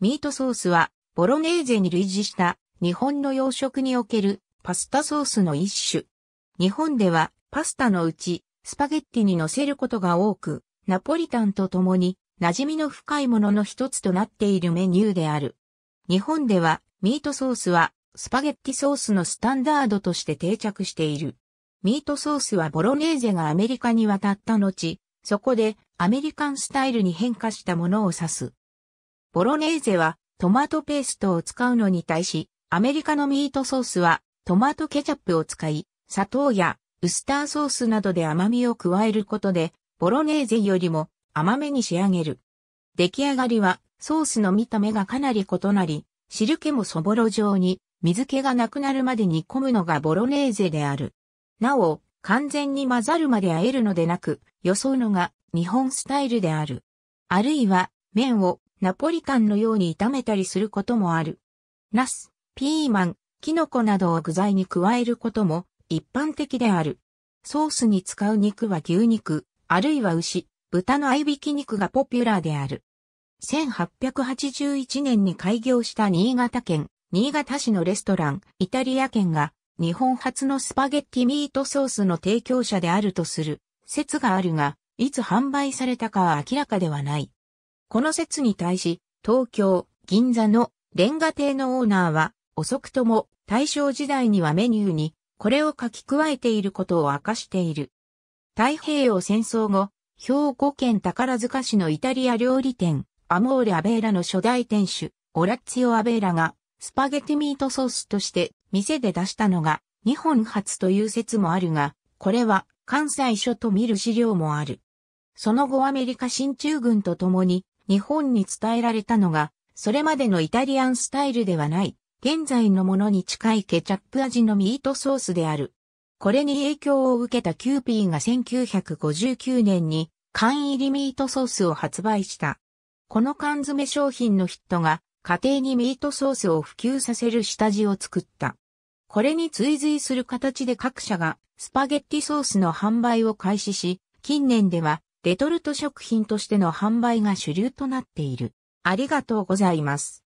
ミートソースは、ボロネーゼに類似した日本の洋食におけるパスタソースの一種。日本ではパスタのうちスパゲッティに乗せることが多く、ナポリタンと共に馴染みの深いものの一つとなっているメニューである。日本ではミートソースはスパゲッティソースのスタンダードとして定着している。ミートソースはボロネーゼがアメリカに渡った後、そこでアメリカンスタイルに変化したものを指す。ボロネーゼはトマトペーストを使うのに対し、アメリカのミートソースはトマトケチャップを使い、砂糖やウスターソースなどで甘みを加えることで、ボロネーゼよりも甘めに仕上げる。出来上がりはソースの見た目がかなり異なり、汁気もそぼろ状に水気がなくなるまで煮込むのがボロネーゼである。なお、完全に混ざるまで和えるのでなく、装うのが日本スタイルである。あるいは麺をナポリタンのように炒めたりすることもある。ナス、ピーマン、キノコなどを具材に加えることも一般的である。ソースに使う肉は牛肉、あるいは牛、豚の合いびき肉がポピュラーである。1881年に開業した新潟県、新潟市のレストラン、イタリア県が日本初のスパゲッティミートソースの提供者であるとする説があるが、いつ販売されたかは明らかではない。この説に対し、東京、銀座のレンガ亭のオーナーは、遅くとも大正時代にはメニューにこれを書き加えていることを明かしている。太平洋戦争後、兵庫県宝塚市のイタリア料理店、アモーレ・アベーラの初代店主、オラッツィオ・アベーラが、スパゲティミートソースとして店で出したのが日本初という説もあるが、これは関西書と見る資料もある。その後アメリカ進駐軍と共に日本に伝えられたのが、それまでのイタリアンスタイルではない、現在のものに近いケチャップ味のミートソースである。これに影響を受けたキューピーが1959年に缶入りミートソースを発売した。この缶詰商品のヒットが家庭にミートソースを普及させる下地を作った。これに追随する形で各社がスパゲッティソースの販売を開始し、近年ではレトルト食品としての販売が主流となっている。ありがとうございます。